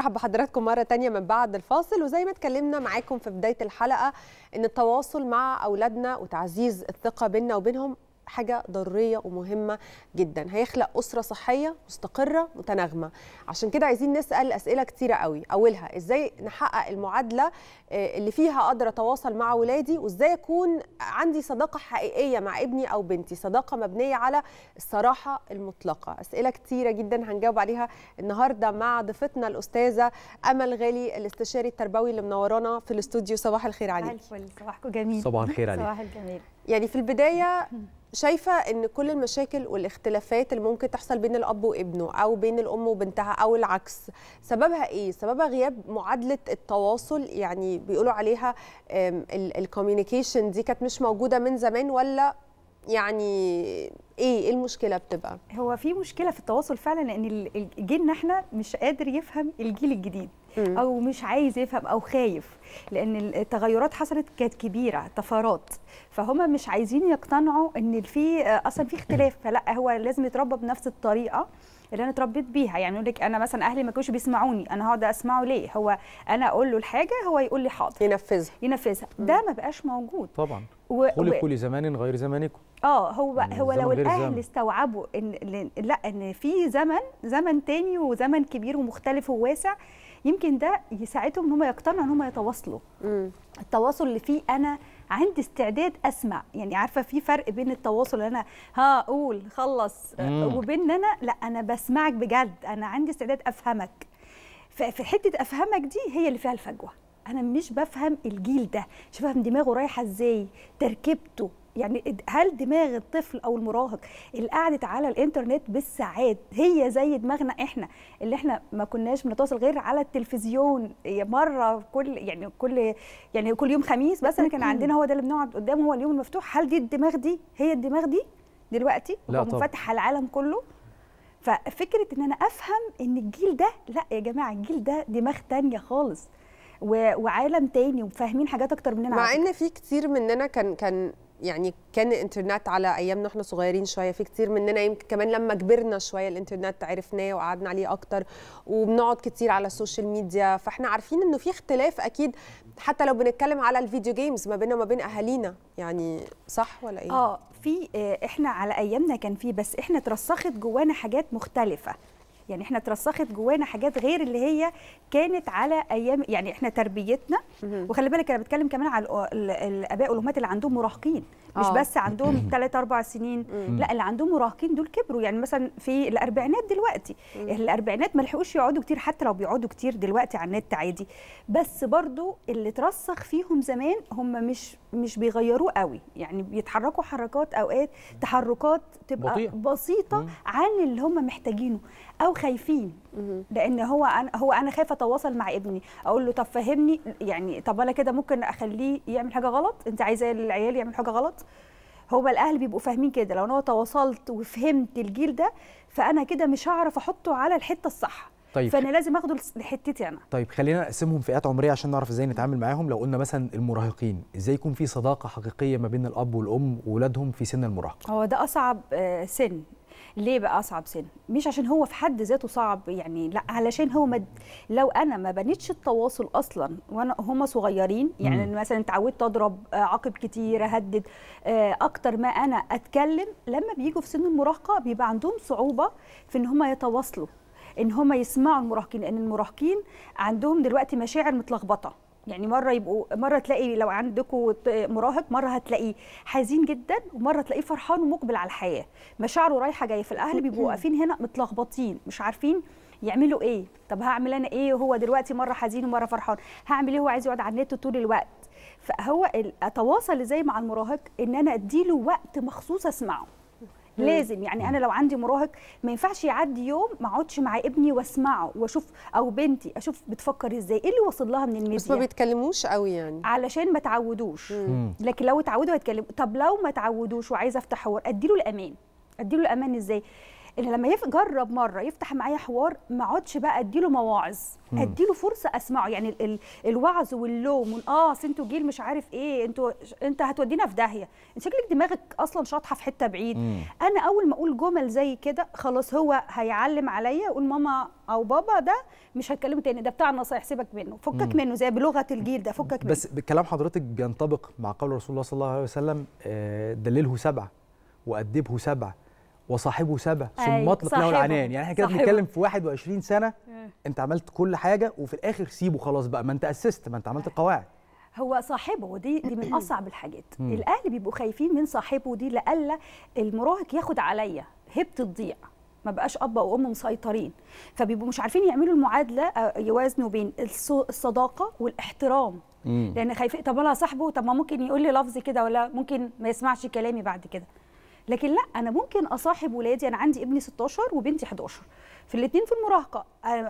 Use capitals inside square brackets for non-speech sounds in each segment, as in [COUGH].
برحب بحضراتكم مرة تانية من بعد الفاصل وزي ما اتكلمنا معاكم في بداية الحلقة ان التواصل مع أولادنا وتعزيز الثقة بيننا وبينهم حاجه ضروريه ومهمه جدا هيخلق اسره صحيه مستقره متناغمه عشان كده عايزين نسال اسئله كتيره قوي اولها ازاي نحقق المعادله آه، اللي فيها اقدر اتواصل مع ولادي وازاي اكون عندي صداقه حقيقيه مع ابني او بنتي صداقه مبنيه على الصراحه المطلقه اسئله كتيره جدا هنجاوب عليها النهارده مع ضيفتنا الاستاذه امل غالي الاستشاري التربوي اللي منورانا في الاستوديو صباح الخير عليك الفل صباحكم جميل صباح الخير عليك صباح الجميل يعني في البدايه شايفه ان كل المشاكل والاختلافات اللي ممكن تحصل بين الاب وابنه او بين الام وبنتها او العكس سببها ايه سببها غياب معادله التواصل يعني بيقولوا عليها الكوميونيكيشن دي كانت مش موجوده من زمان ولا يعني إيه،, ايه المشكله بتبقى هو في مشكله في التواصل فعلا لان جيلنا احنا مش قادر يفهم الجيل الجديد او مش عايز يفهم او خايف لان التغيرات حصلت كانت كبيره طفرات فهم مش عايزين يقتنعوا ان في آه، اصلا في اختلاف [CLEARS THROAT] فلا هو لازم يتربى بنفس الطريقه اللي انا اتربيت بيها يعني يقول لك انا مثلا اهلي ما كانوش بيسمعوني انا هقعد اسمعه ليه هو انا اقول له الحاجه هو يقول لي حاضر ينفذها ينفذها ده ما بقاش موجود طبعا و... خلقوا و... لزمان غير زمانكم اه هو يعني هو لو الاهل استوعبوا ان لا ان في زمن زمن تاني وزمن كبير ومختلف وواسع يمكن ده يساعدهم ان هم يقتنعوا ان هم يتواصلوا م. التواصل اللي فيه انا عندي استعداد اسمع يعني عارفه في فرق بين التواصل انا ها قول خلص م. وبين انا لا انا بسمعك بجد انا عندي استعداد افهمك ففي حته افهمك دي هي اللي فيها الفجوه انا مش بفهم الجيل ده مش بفهم دماغه رايحه ازاي تركيبته يعني هل دماغ الطفل او المراهق اللي قعدت على الانترنت بالساعات هي زي دماغنا احنا اللي احنا ما كناش بنتواصل غير على التلفزيون مره كل يعني كل يعني كل يوم خميس بس كان عندنا هو ده اللي بنقعد قدامه هو اليوم المفتوح هل دي الدماغ دي هي الدماغ دي دلوقتي لا منفتح العالم كله ففكره ان انا افهم ان الجيل ده لا يا جماعه الجيل ده دماغ تانية خالص وعالم تاني وفاهمين حاجات اكتر مننا مع ان في كتير مننا كان كان يعني كان الانترنت على ايامنا احنا صغيرين شويه في كتير مننا يمكن كمان لما كبرنا شويه الانترنت عرفناه وقعدنا عليه اكتر وبنقعد كتير على السوشيال ميديا فاحنا عارفين انه في اختلاف اكيد حتى لو بنتكلم على الفيديو جيمز ما بيننا وما بين اهالينا يعني صح ولا ايه اه في آه، احنا على ايامنا كان في بس احنا اترسخت جوانا حاجات مختلفه يعني احنا اترسخت جوانا حاجات غير اللي هي كانت على ايام يعني احنا تربيتنا وخلي بالك انا بتكلم كمان على الاباء والامهات اللي عندهم مراهقين مش آه. بس عندهم 3 4 سنين لا اللي عندهم مراهقين دول كبروا يعني مثلا في الاربعينات دلوقتي الاربعينات ما لحقوش يقعدوا كتير حتى لو بيقعدوا كتير دلوقتي على النت عادي بس برضو اللي ترسخ فيهم زمان هم مش مش بيغيروه قوي يعني بيتحركوا حركات اوقات تحركات تبقى بطيئة. بسيطه عن اللي هم محتاجينه او خايفين لان هو انا هو انا خايفه اتواصل مع ابني اقول له طب فهمني يعني طب انا كده ممكن اخليه يعمل حاجه غلط انت عايزه العيال يعمل حاجه غلط هو الاهل بيبقوا فاهمين كده لو انا تواصلت وفهمت الجيل ده فانا كده مش هعرف احطه على الحته الصح طيب فانا لازم اخده لحتتي انا طيب خلينا نقسمهم فئات عمريه عشان نعرف ازاي نتعامل معاهم لو قلنا مثلا المراهقين ازاي يكون في صداقه حقيقيه ما بين الاب والام واولادهم في سن المراهقه هو ده اصعب آه، سن ليه بقى اصعب سن مش عشان هو في حد ذاته صعب يعني لا علشان هو مد... لو انا ما بنيتش التواصل اصلا وانا هما صغيرين يعني مم. مثلا اتعودت اضرب آه، عاقب كتير اهدد آه، اكتر ما انا اتكلم لما بييجوا في سن المراهقه بيبقى عندهم صعوبه في ان هما يتواصلوا ان هما يسمعوا المراهقين لان المراهقين عندهم دلوقتي مشاعر متلخبطه يعني مره يبقوا مره تلاقي لو عندكم مراهق مره هتلاقيه حزين جدا ومره تلاقيه فرحان ومقبل على الحياه مشاعره رايحه جايه في الاهل بيبقوا واقفين هنا متلخبطين مش عارفين يعملوا ايه طب هعمل انا ايه وهو دلوقتي مره حزين ومره فرحان هعمل ايه هو عايز يقعد على النت طول الوقت فهو اتواصل ازاي مع المراهق ان انا اديله وقت مخصوص اسمعه لازم يعني انا لو عندي مراهق ما ينفعش يعدي يوم ما اقعدش مع ابني واسمعه واشوف او بنتي اشوف بتفكر ازاي ايه اللي وصل لها من الميديا بس ما بيتكلموش قوي يعني علشان ما تعودوش لكن لو اتعودوا هيتكلموا طب لو ما تعودوش وعايزه افتح حوار اديله الامان اديله الامان ازاي اللي لما يجرب مره يفتح معايا حوار ما اقعدش بقى اديله مواعظ اديله فرصه اسمعه يعني ال ال الوعظ واللوم اه انتوا جيل مش عارف ايه انتوا انت هتودينا في داهيه انت شكلك دماغك اصلا شاطحه في حته بعيد مم. انا اول ما اقول جمل زي كده خلاص هو هيعلم عليا يقول ماما او بابا ده مش هتكلمه تاني ده بتاع النصايح سيبك منه فكك مم. منه زي بلغه الجيل ده فكك منه بس كلام حضرتك بينطبق مع قول رسول الله صلى الله عليه وسلم آه، دلله سبعه وادبه سبعه وصاحبه سبا ثم اطلق أيوة، له العنان يعني احنا كده بنتكلم في 21 سنه أه. انت عملت كل حاجه وفي الاخر سيبه خلاص بقى ما انت اسست ما انت عملت القواعد أه. هو صاحبه ودي دي من اصعب الحاجات الاهل بيبقوا خايفين من صاحبه دي لألا المراهق ياخد عليا هبت تضيع ما بقاش اب او ام مسيطرين فبيبقوا مش عارفين يعملوا المعادله آه، يوازنوا بين الصداقه والاحترام مم. لان خايفين طب انا صاحبه طب ما ممكن يقول لي لفظ كده ولا ممكن ما يسمعش كلامي بعد كده لكن لا انا ممكن اصاحب ولادي انا عندي ابني 16 وبنتي 11 في الاثنين في المراهقه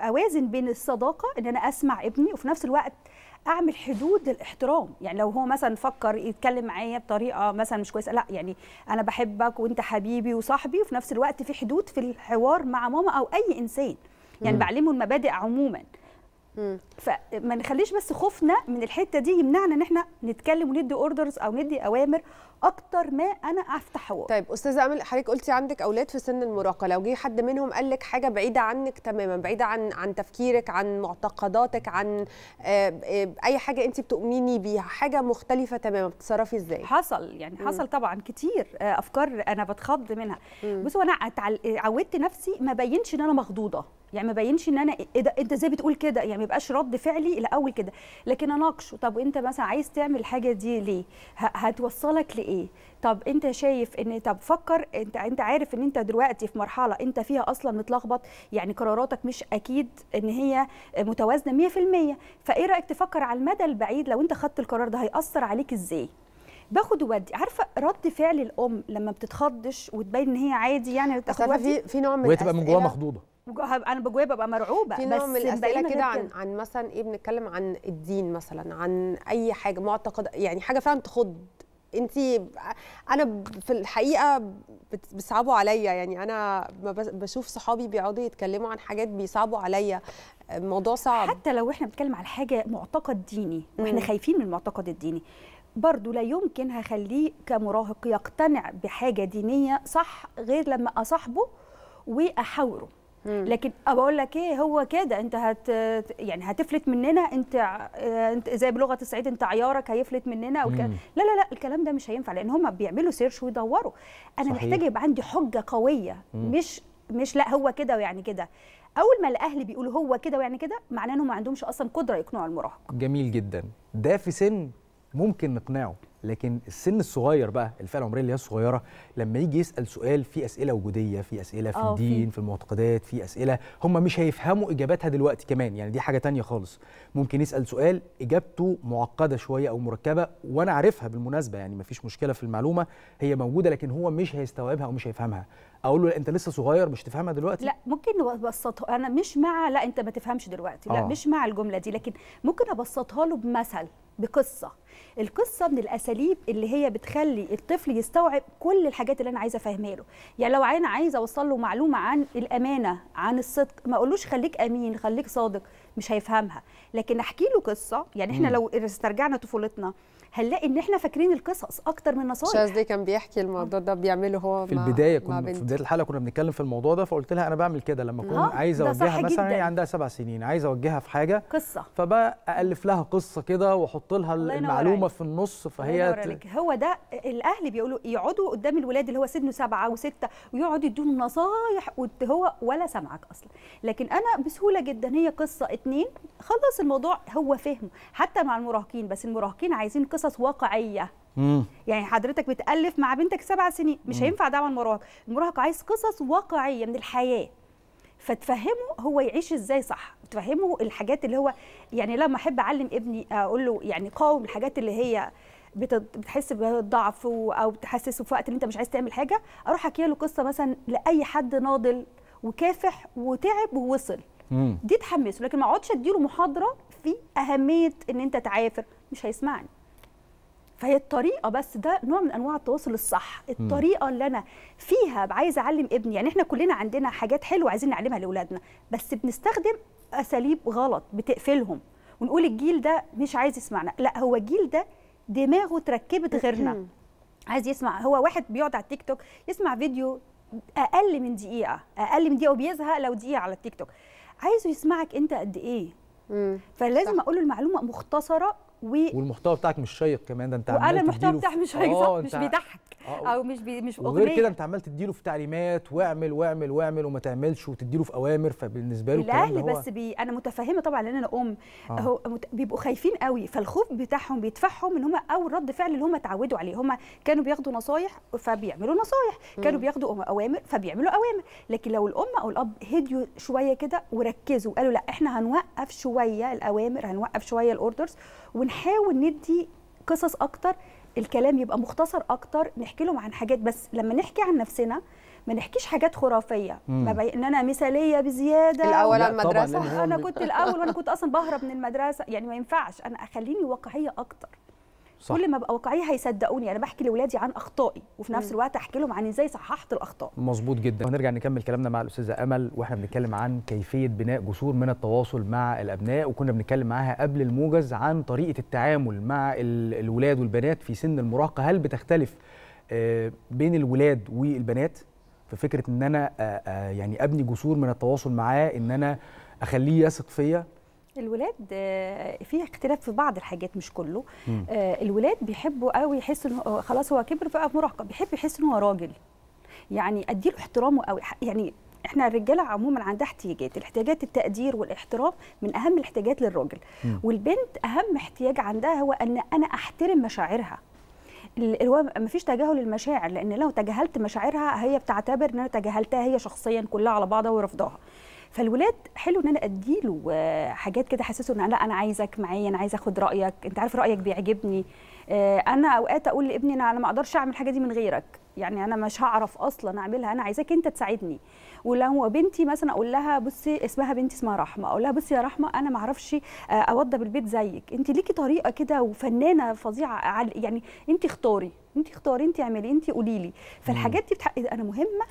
اوازن بين الصداقه ان انا اسمع ابني وفي نفس الوقت اعمل حدود الاحترام يعني لو هو مثلا فكر يتكلم معايا بطريقه مثلا مش كويسه لا يعني انا بحبك وانت حبيبي وصاحبي وفي نفس الوقت في حدود في الحوار مع ماما او اي انسان يعني بعلمه المبادئ عموما فما نخليش بس خوفنا من الحته دي يمنعنا ان احنا نتكلم وندي اوردرز او ندي اوامر اكتر ما انا افتح حوار طيب استاذه امل حضرتك قلتي عندك اولاد في سن المراهقه لو جه حد منهم قال لك حاجه بعيده عنك تماما بعيده عن عن تفكيرك عن معتقداتك عن آه، آه، اي حاجه انت بتؤمني بيها حاجه مختلفه تماما بتتصرفي ازاي حصل يعني حصل طبعا كتير آه، افكار انا بتخض منها بصوا انا عودت نفسي ما بينش ان انا مخضوضه يعني ما بينش ان انا إيه ده انت ازاي بتقول كده يعني ما يبقاش رد فعلي الاول كده لكن اناقشه طب انت مثلا عايز تعمل الحاجه دي ليه هتوصلك لايه طب انت شايف ان طب فكر انت انت عارف ان انت دلوقتي في مرحله انت فيها اصلا متلخبط يعني قراراتك مش اكيد ان هي متوازنه 100% فايه رايك تفكر على المدى البعيد لو انت خدت القرار ده هياثر عليك ازاي باخد ودي عارفه رد فعل الام لما بتتخضش وتبين ان هي عادي يعني تاخد في في نوع من وهي تبقى من جواها مخضوضه انا بجوايا ببقى مرعوبه في نوع من الاسئله كده عن عن مثلا ايه بنتكلم عن الدين مثلا عن اي حاجه معتقد يعني حاجه فعلا تخض انت انا في الحقيقه بيصعبوا عليا يعني انا بشوف صحابي بيقعدوا يتكلموا عن حاجات بيصعبوا عليا الموضوع صعب حتى لو احنا بنتكلم على حاجه معتقد ديني واحنا خايفين من المعتقد الديني برضه لا يمكن هخليه كمراهق يقتنع بحاجه دينيه صح غير لما اصاحبه واحاوره لكن بقول لك ايه هو كده انت هت يعني هتفلت مننا انت آه، انت زي بلغه الصعيد انت عيارك هيفلت مننا او لا لا لا الكلام ده مش هينفع لان هم بيعملوا سيرش ويدوروا انا صحيح. محتاجه يبقى عندي حجه قويه مم. مش مش لا هو كده ويعني كده اول ما الاهل بيقولوا هو كده ويعني كده معناه انهم ما عندهمش اصلا قدره يقنعوا المراهق جميل جدا ده في سن ممكن نقنعه لكن السن الصغير بقى الفئه العمريه اللي هي الصغيره لما يجي يسال سؤال في اسئله وجوديه في اسئله اه، في الدين في المعتقدات في اسئله هم مش هيفهموا اجاباتها دلوقتي كمان يعني دي حاجه تانية خالص ممكن يسال سؤال اجابته معقده شويه او مركبه وانا عارفها بالمناسبه يعني مفيش مشكله في المعلومه هي موجوده لكن هو مش هيستوعبها او مش هيفهمها اقول له لا انت لسه صغير مش تفهمها دلوقتي لا ممكن نبسطها انا مش مع لا انت ما تفهمش دلوقتي آه. لا مش مع الجمله دي لكن ممكن ابسطها له بمثل بقصه القصه من الاساليب اللي هي بتخلي الطفل يستوعب كل الحاجات اللي انا عايزه افهمها له يعني لو انا عايزه اوصل له معلومه عن الامانه عن الصدق ما اقولوش خليك امين خليك صادق مش هيفهمها لكن احكي له قصه يعني احنا لو استرجعنا طفولتنا هنلاقي ان احنا فاكرين القصص اكتر من النصايح شاذ كان بيحكي الموضوع آه. ده بيعمله هو في مع البدايه كنا في بدايه الحلقه كنا بنتكلم في الموضوع ده فقلت لها انا بعمل كده لما اكون عايزه اوجهها مثلا هي عندها سبع سنين عايزه اوجهها في حاجه قصه فبقى الف لها قصه كده واحط لها المعلومه في النص فهي ت... هو ده الاهل بيقولوا يقعدوا قدام الولاد اللي هو سنه سبعه وسته ويقعدوا يدوهم نصايح وهو ولا سامعك اصلا لكن انا بسهوله جدا هي قصه اتنين خلص الموضوع هو فهمه حتى مع المراهقين بس المراهقين عايزين قصص واقعيه يعني حضرتك بتالف مع بنتك سبع سنين مش هينفع دعم المراهق المراهق عايز قصص واقعيه من الحياه فتفهمه هو يعيش ازاي صح تفهمه الحاجات اللي هو يعني لما احب اعلم ابني اقول له يعني قاوم الحاجات اللي هي بتحس بالضعف او بتحسسه في وقت اللي انت مش عايز تعمل حاجه اروح احكي له قصه مثلا لاي حد ناضل وكافح وتعب ووصل مم. دي تحمسه لكن ما اقعدش اديله محاضره في اهميه ان انت تعافر مش هيسمعني فهي الطريقه بس ده نوع من انواع التواصل الصح الطريقه اللي انا فيها عايزه اعلم ابني يعني احنا كلنا عندنا حاجات حلوه عايزين نعلمها لاولادنا بس بنستخدم اساليب غلط بتقفلهم ونقول الجيل ده مش عايز يسمعنا لا هو الجيل ده دماغه اتركبت غيرنا عايز يسمع هو واحد بيقعد على التيك توك يسمع فيديو اقل من دقيقه اقل من دقيقه وبيزهق لو دقيقه على التيك توك عايزه يسمعك انت قد ايه مم. فلازم اقول له المعلومه مختصره و... والمحتوى بتاعك مش شيق كمان ده انت عمال وانا المحتوى بتاعك مش آه، شيق آه مش بيضحك آه، آه. او مش بي... مش اغنيه وغير كده انت عمال تديله في تعليمات واعمل واعمل واعمل وما تعملش وتديله في اوامر فبالنسبه له الاهل بس بي... انا متفهمه طبعا لان انا ام آه. هو مت... بيبقوا خايفين قوي فالخوف بتاعهم بيدفعهم ان هم اول رد فعل اللي هم اتعودوا عليه هم كانوا بياخدوا نصايح فبيعملوا نصايح م. كانوا بياخدوا اوامر فبيعملوا اوامر لكن لو الام او الاب هديوا شويه كده وركزوا وقالوا لا احنا هنوقف شويه الاوامر هنوقف شويه الاوردرز ون بنحاول ندي قصص اكتر الكلام يبقى مختصر اكتر نحكي لهم عن حاجات بس لما نحكي عن نفسنا ما نحكيش حاجات خرافيه ما بي... ان انا مثاليه بزياده الاول المدرسه انا كنت الاول وانا كنت اصلا بهرب من المدرسه يعني ما ينفعش انا اخليني واقعيه اكتر صح. كل ما ابقى واقعيه هيصدقوني انا بحكي لاولادي عن اخطائي وفي نفس الوقت احكي لهم عن ازاي صححت الاخطاء مظبوط جدا هنرجع نكمل كلامنا مع الاستاذه امل واحنا بنتكلم عن كيفيه بناء جسور من التواصل مع الابناء وكنا بنتكلم معاها قبل الموجز عن طريقه التعامل مع الولاد والبنات في سن المراهقه هل بتختلف آه، بين الولاد والبنات في فكره ان انا آه، آه، يعني ابني جسور من التواصل معاه ان انا اخليه يثق فيا الولاد آه، في اختلاف في بعض الحاجات مش كله مم. آه، الولاد بيحبوا قوي يحسوا انه خلاص هو كبر بقى في مراهقه بيحب يحس ان هو راجل يعني اديله احترامه قوي يعني احنا الرجاله عموما عندها احتياجات الاحتياجات التقدير والاحترام من اهم الاحتياجات للراجل مم. والبنت اهم احتياج عندها هو ان انا احترم مشاعرها هو مفيش تجاهل للمشاعر لان لو تجاهلت مشاعرها هي بتعتبر ان انا تجاهلتها هي شخصيا كلها على بعضها ورفضها فالولاد حلو ان انا اديله آه، حاجات كده احسسه ان لا انا عايزك معايا انا عايز اخد رايك انت عارف رايك بيعجبني آه، انا اوقات اقول لابني انا ما اقدرش اعمل الحاجه دي من غيرك يعني انا مش هعرف اصلا اعملها انا عايزاك انت تساعدني ولو بنتي مثلا اقول لها بصي اسمها بنتي اسمها رحمه اقول لها بصي يا رحمه انا ما اعرفش آه، اوضب البيت زيك انت ليكي طريقه كده وفنانه فظيعه يعني انت اختاري انت اختاري انت اعملي انت قولي لي فالحاجات دي بتحق... انا مهمه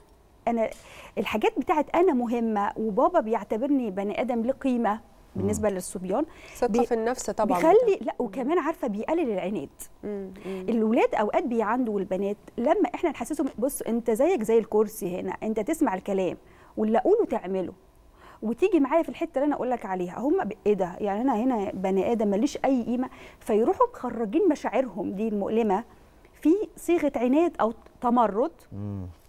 انا الحاجات بتاعت انا مهمه وبابا بيعتبرني بني ادم له قيمه بالنسبه للصبيان ثقه في النفس طبعا بيخلي لا وكمان عارفه بيقلل العناد الولاد اوقات بيعندوا والبنات لما احنا نحسسهم بص انت زيك زي الكرسي هنا انت تسمع الكلام واللي اقوله تعمله وتيجي معايا في الحته اللي انا اقول لك عليها هم ايه ده يعني انا هنا بني ادم ماليش اي قيمه فيروحوا مخرجين مشاعرهم دي المؤلمه في صيغه عناد او تمرد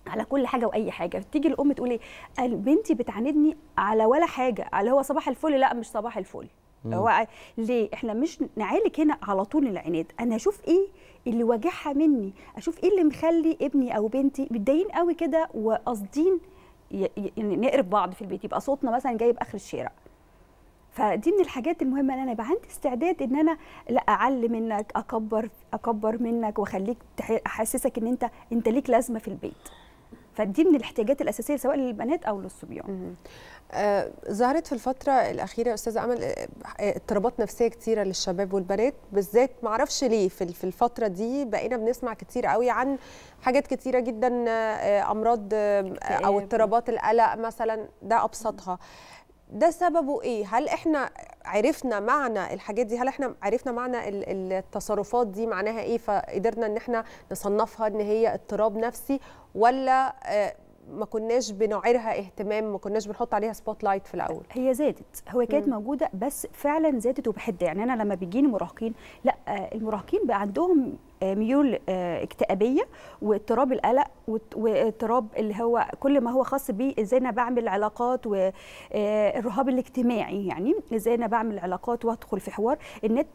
على كل حاجه واي حاجه تيجي الام تقول ايه بنتي بتعاندني على ولا حاجه على هو صباح الفل لا مش صباح الفل هو ليه احنا مش نعالج هنا على طول العناد انا اشوف ايه اللي واجعها مني اشوف ايه اللي مخلي ابني او بنتي متضايقين قوي كده وقاصدين يعني نقرب بعض في البيت يبقى صوتنا مثلا جايب اخر الشارع فدي من الحاجات المهمه ان انا يبقى عندي استعداد ان انا لا اعلي منك اكبر اكبر منك واخليك احسسك ان انت انت ليك لازمه في البيت فدي من الاحتياجات الاساسيه سواء للبنات او للصبيان آه، ظهرت في الفتره الاخيره استاذه امل آه، اضطرابات نفسيه كتيره للشباب والبنات بالذات معرفش ليه في الفتره دي بقينا بنسمع كتير قوي عن حاجات كتيره جدا آه، امراض او اضطرابات القلق مثلا ده ابسطها ده سببه ايه هل احنا عرفنا معنى الحاجات دي هل احنا عرفنا معنى التصرفات دي معناها ايه فقدرنا ان احنا نصنفها ان هي اضطراب نفسي ولا آه، ما كناش بنعيرها اهتمام ما كناش بنحط عليها سبوت لايت في الاول هي زادت هو كانت مم. موجوده بس فعلا زادت وبحده يعني انا لما بيجيني مراهقين لا آه، المراهقين بقى عندهم آه، ميول آه، اكتئابيه واضطراب القلق واضطراب اللي هو كل ما هو خاص بي ازاي انا بعمل علاقات والرهاب آه، الاجتماعي يعني ازاي انا بعمل علاقات وادخل في حوار النت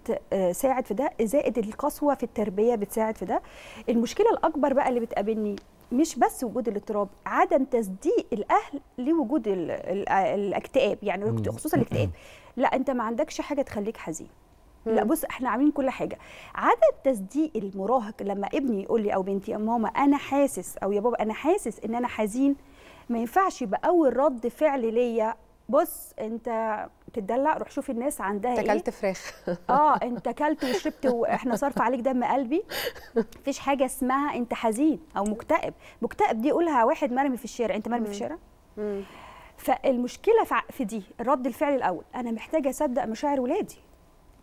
ساعد في ده زائد القسوه في التربيه بتساعد في ده المشكله الاكبر بقى اللي بتقابلني مش بس وجود الاضطراب عدم تصديق الاهل لوجود الاكتئاب يعني خصوصا الاكتئاب لا انت ما عندكش حاجه تخليك حزين لا بص احنا عاملين كل حاجه عدم تصديق المراهق لما ابني يقول لي او بنتي يا ماما انا حاسس او يا بابا انا حاسس ان انا حزين ما ينفعش يبقى اول رد فعل ليا بص انت تدلع روح شوف الناس عندها ايه اكلت فراخ [LAUGHS] اه انت اكلت وشربت واحنا صرف عليك دم قلبي مفيش حاجه اسمها انت حزين او مكتئب مكتئب دي قولها واحد مرمي في الشارع انت مرمي في الشارع فالمشكله في دي رد الفعل الاول انا محتاجه اصدق مشاعر ولادي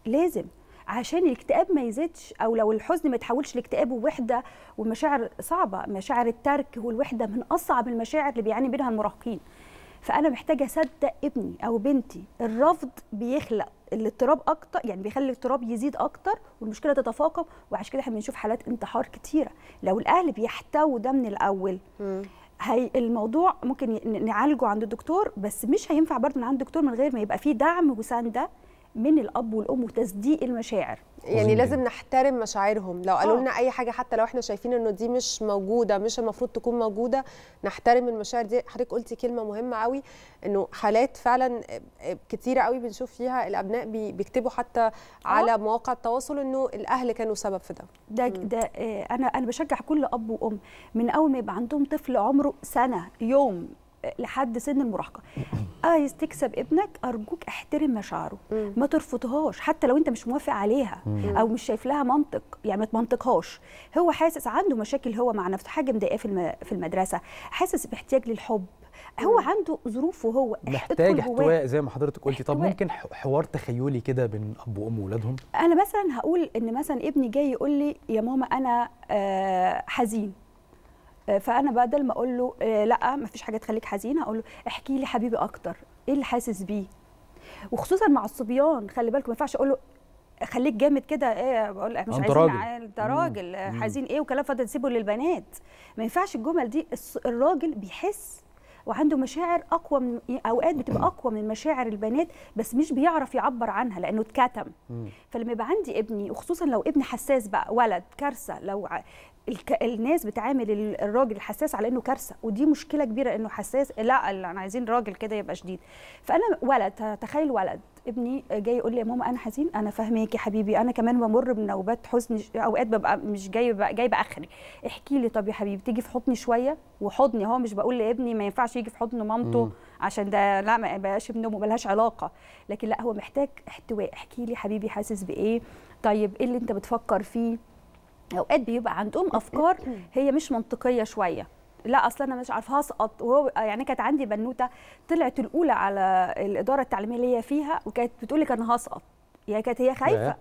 لازم عشان الاكتئاب ما يزيدش او لو الحزن ما يتحولش لاكتئاب ووحده ومشاعر صعبه مشاعر الترك والوحده من اصعب المشاعر اللي بيعاني منها المراهقين فانا محتاجه اصدق ابني او بنتي الرفض بيخلق الاضطراب اكتر يعني بيخلي الاضطراب يزيد اكتر والمشكله تتفاقم وعشان كده احنا بنشوف حالات انتحار كتيره لو الاهل بيحتووا ده من الاول هي الموضوع ممكن نعالجه عند الدكتور بس مش هينفع برضه من عند الدكتور من غير ما يبقى فيه دعم وسنده من الاب والام وتصديق المشاعر يعني لازم نحترم مشاعرهم لو قالوا لنا آه. اي حاجه حتى لو احنا شايفين انه دي مش موجوده مش المفروض تكون موجوده نحترم المشاعر دي حضرتك قلتي كلمه مهمه قوي انه حالات فعلا آه، آه، كتيره قوي بنشوف فيها الابناء بيكتبوا حتى أوه. على مواقع التواصل انه الاهل كانوا سبب في ده ده ده انا انا بشجع كل اب وام من اول ما يبقى عندهم طفل عمره سنه يوم لحد سن المراهقه عايز آه، تكسب ابنك ارجوك احترم مشاعره ما ترفضهاش حتى لو انت مش موافق عليها او مش شايف لها منطق يعني ما تمنطقهاش هو حاسس عنده مشاكل هو مع نفسه حاجه مضايقاه في في المدرسه حاسس باحتياج للحب هو عنده ظروفه هو محتاج احتواء زي ما حضرتك قلتي طب ممكن حوار تخيلي كده بين اب وام واولادهم انا مثلا هقول ان مثلا ابني جاي يقول لي يا ماما انا آه، حزين آه، فانا بدل ما اقول له آه، لا ما فيش حاجه تخليك حزينه اقول له احكي لي حبيبي اكتر ايه اللي حاسس بيه وخصوصا مع الصبيان خلي بالكم ما ينفعش اقول له خليك جامد كده ايه بقول لك مش عايزين راجل. انت راجل حزين ايه وكلام فاضي تسيبه للبنات ما ينفعش الجمل دي الراجل بيحس وعنده مشاعر اقوى من اوقات بتبقى [CLEARS THROAT] اقوى من مشاعر البنات بس مش بيعرف يعبر عنها لانه اتكتم فلما يبقى عندي ابني وخصوصا لو ابني حساس بقى ولد كارثه لو الك... الناس بتعامل الراجل الحساس على انه كارثه ودي مشكله كبيره انه حساس لا انا عايزين راجل كده يبقى شديد فانا ولد تخيل ولد ابني جاي يقول لي يا ماما انا حزين انا فاهماك يا حبيبي انا كمان بمر بنوبات حزن اوقات ببقى مش جاي ببقى جايبه اخري احكي لي طب يا حبيبي تيجي في حضني شويه وحضني هو مش بقول لابني ما ينفعش يجي في حضن مامته مم. عشان ده لا ما يبقاش ابنه لهاش علاقه لكن لا هو محتاج احتواء احكي لي حبيبي حاسس بايه طيب ايه اللي انت بتفكر فيه اوقات بيبقى عندهم افكار هي مش منطقيه شويه لا اصلا انا مش عارفه هسقط وهو آه، يعني كانت عندي بنوته طلعت الاولى على الاداره التعليميه اللي هي فيها وكانت بتقول لك انا هسقط يعني كانت هي خايفه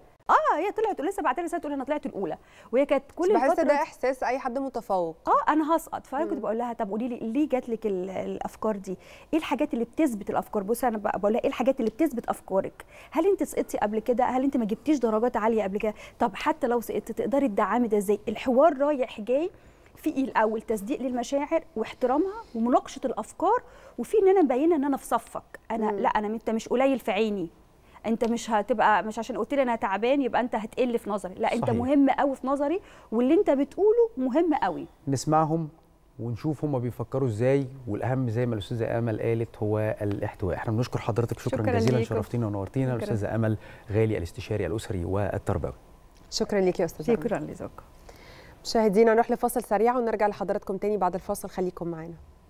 اه هي طلعت لسه بعتلي رساله تقول انا طلعت الاولى وهي كانت كل بحس ده احساس اي حد متفوق اه انا هسقط فانا كنت بقول لها طب قولي لي ليه جات لك الافكار دي ايه الحاجات اللي بتثبت الافكار بصي انا بقول لها ايه الحاجات اللي بتثبت افكارك هل انت سقطتي قبل كده هل انت ما جبتيش درجات عاليه قبل كده طب حتى لو سقطت تقدري تدعمي ده ازاي الحوار رايح جاي في ايه الاول تصديق للمشاعر واحترامها ومناقشه الافكار وفي ان انا مبينه ان انا في صفك انا مم. لا انا انت مش قليل في عيني انت مش هتبقى مش عشان قلت لي انا تعبان يبقى انت هتقل في نظري لا انت مهم قوي في نظري واللي انت بتقوله مهم قوي نسمعهم ونشوف هم بيفكروا ازاي والاهم زي ما الاستاذه امل قالت هو الاحتواء احنا بنشكر حضرتك شكرا, شكرا جزيلا شرفتينا ونورتينا الاستاذه امل غالي الاستشاري الاسري والتربوي شكرا ليك يا استاذه شكرا لزوجك مشاهدينا نروح لفاصل سريع ونرجع لحضراتكم تاني بعد الفاصل خليكم معانا